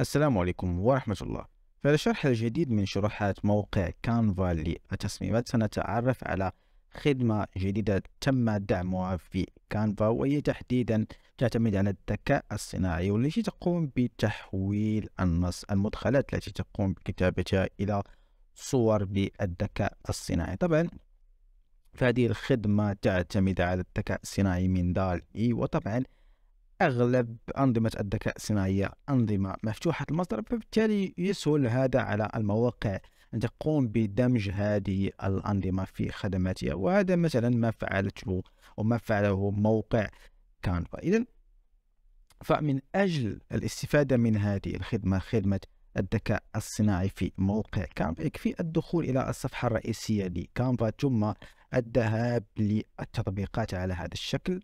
السلام عليكم ورحمة الله في هذا الشرح الجديد من شروحات موقع كانفا للتصميمات سنتعرف على خدمة جديدة تم دعمها في كانفا وهي تحديدا تعتمد على الذكاء الصناعي والتي تقوم بتحويل النص المدخلات التي تقوم بكتابتها إلى صور بالذكاء الصناعي طبعا فهذه الخدمة تعتمد على الذكاء الصناعي من دال إي e، وطبعا أغلب أنظمة الذكاء الصناعي أنظمة مفتوحة المصدر فبالتالي يسهل هذا على المواقع أن تقوم بدمج هذه الأنظمة في خدماتها وهذا مثلا ما فعلته وما فعله موقع كانفا إذا فمن أجل الاستفادة من هذه الخدمة خدمة الذكاء الصناعي في موقع كانفا يكفي الدخول إلى الصفحة الرئيسية لكانفا ثم الذهاب للتطبيقات على هذا الشكل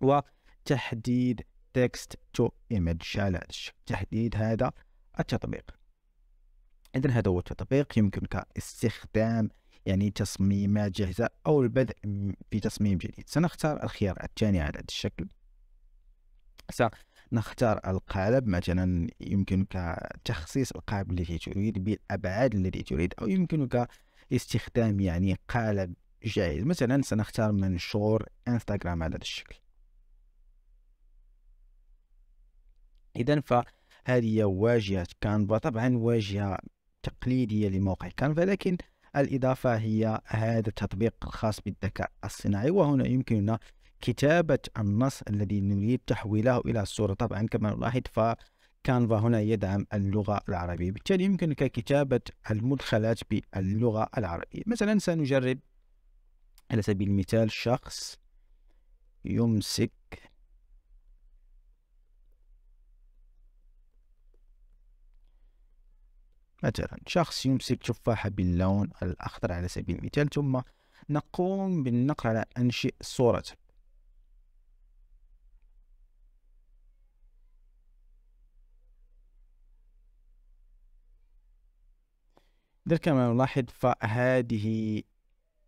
و تحديد تكست تو ايمج challenge تحديد هذا التطبيق اذا هذا هو التطبيق يمكنك استخدام يعني تصميمات جاهزة أو البدء في تصميم جديد سنختار الخيار الثاني على هذا الشكل سنختار القالب مثلا يمكنك تخصيص القالب الذي تريد بالأبعاد التي تريد أو يمكنك استخدام يعني قالب جاهز مثلا سنختار منشور انستغرام على هذا الشكل اذا فهذه هي واجهه كانفا طبعا واجهه تقليديه لموقع كانفا لكن الاضافه هي هذا التطبيق الخاص بالذكاء الصناعي وهنا يمكننا كتابه النص الذي نريد تحويله الى صوره طبعا كما نلاحظ فكانفا هنا يدعم اللغة العربية بالتالي يمكنك كتابة المدخلات باللغة العربية مثلا سنجرب على سبيل المثال شخص يمسك مثلا شخص يمسك تفاحة باللون الأخضر على سبيل المثال ثم نقوم بالنقر على أنشئ صورة إذا كما نلاحظ فهذه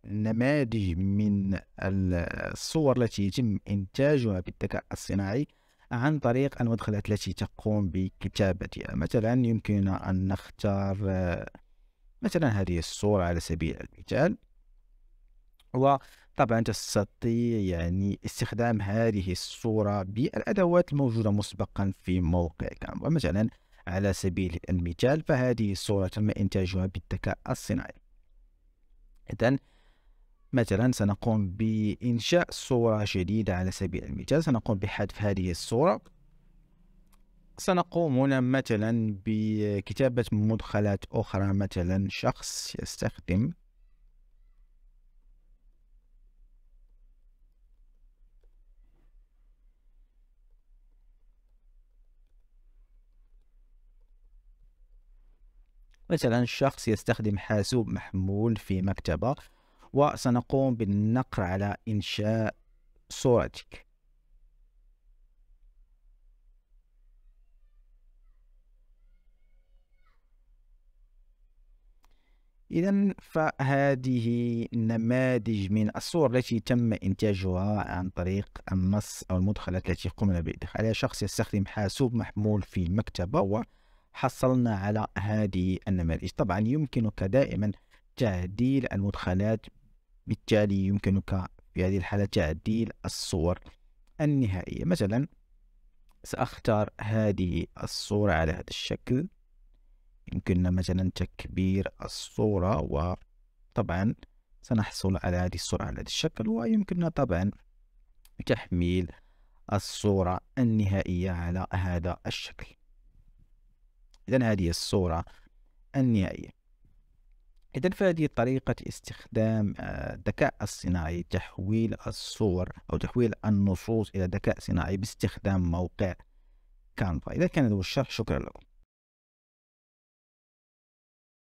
نماذج من الصور التي يتم إنتاجها بالذكاء الصناعي عن طريق المدخلات التي تقوم بكتابتها مثلا يمكننا أن نختار آه، مثلا هذه الصورة على سبيل المثال وطبعا تستطيع يعني استخدام هذه الصورة بالأدوات الموجودة مسبقا في موقع كامبا مثلا على سبيل المثال فهذه الصورة تم إنتاجها بالذكاء الصناعي إذن مثلا سنقوم بإنشاء صورة جديدة على سبيل المثال سنقوم بحذف هذه الصورة سنقوم هنا مثلا بكتابة مدخلات أخرى مثلا شخص يستخدم مثلا شخص يستخدم حاسوب محمول في مكتبة وسنقوم بالنقر على إنشاء صورتك إذا فهذه نماذج من الصور التي تم إنتاجها عن طريق النص أو المدخلات التي قمنا بإدخالها شخص يستخدم حاسوب محمول في المكتبة وحصلنا على هذه النماذج طبعا يمكنك دائما تعديل المدخلات بالتالي يمكنك في هذه الحالة تعديل الصور النهائية مثلا سأختار هذه الصورة على هذا الشكل يمكننا مثلا تكبير الصورة وطبعا سنحصل على هذه الصورة على هذا الشكل ويمكننا طبعا تحميل الصورة النهائية على هذا الشكل إذا هذه الصورة النهائية إذا فهذه طريقة استخدام الذكاء آه، الصناعي تحويل الصور أو تحويل النصوص إلى ذكاء صناعي باستخدام موقع كانفا إذا كان هذا الشرح شكرا لكم